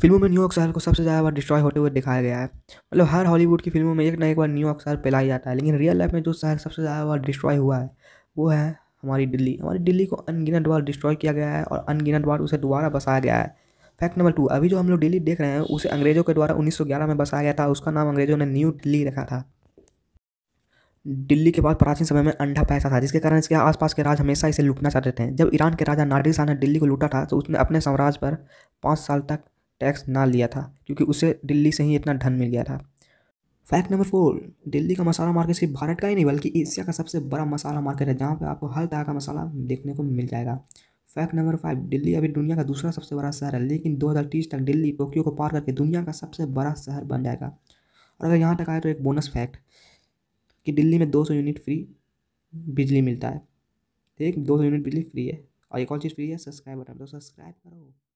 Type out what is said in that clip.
फिल्मों में न्यूयॉर्क शहर को सबसे ज़्यादा बार डिस्ट्रॉय होते हुए दिखाया गया है मतलब हर हॉलीवुड की फिल्मों में एक ना एक बार न्यूयॉर्क शहर पहला जाता है लेकिन रियल लाइफ में जो शहर सबसे ज़्यादा बार डिस्ट्रॉय हुआ है वो है हमारी दिल्ली हमारी दिल्ली को अनगिनत बार डिस्ट्रॉय किया गया है और अनगिनत बार उसे दोबारा बसाया गया है फैक्ट नंबर टू अभी जो हम लोग दिल्ली देख रहे हैं उसे अंग्रेज़ों के द्वारा उन्नीस में बसाया गया था उसका नाम अंग्रेज़ों ने न्यू दिल्ली रखा था दिल्ली के बाद प्राचीन समय में अंडा पैसा था जिसके कारण इसके आसपास के राज हमेशा इसे लूटना चाहते थे जब ईरान के राजा नादिर शाह ने दिल्ली को लूटा था तो उसने अपने साम्राज्य पर पाँच साल तक टैक्स ना लिया था क्योंकि उसे दिल्ली से ही इतना धन मिल गया था फैक्ट नंबर फोर दिल्ली का मसाला मार्केट सिर्फ भारत का ही नहीं बल्कि एशिया का सबसे बड़ा मसाला मार्केट है जहाँ पर आपको हर तरह का मसाला देखने को मिल जाएगा फैक्ट नंबर फाइव दिल्ली अभी दुनिया का दूसरा सबसे बड़ा शहर है लेकिन दो तक दिल्ली टोक्यो को पार करके दुनिया का सबसे बड़ा शहर बन जाएगा और अगर यहाँ तक आए तो एक बोनस फैक्ट कि दिल्ली में 200 यूनिट फ्री बिजली मिलता है ठीक 200 यूनिट बिजली फ्री है और एक और चीज़ फ्री है सब्सक्राइब बटन तो सब्सक्राइब करो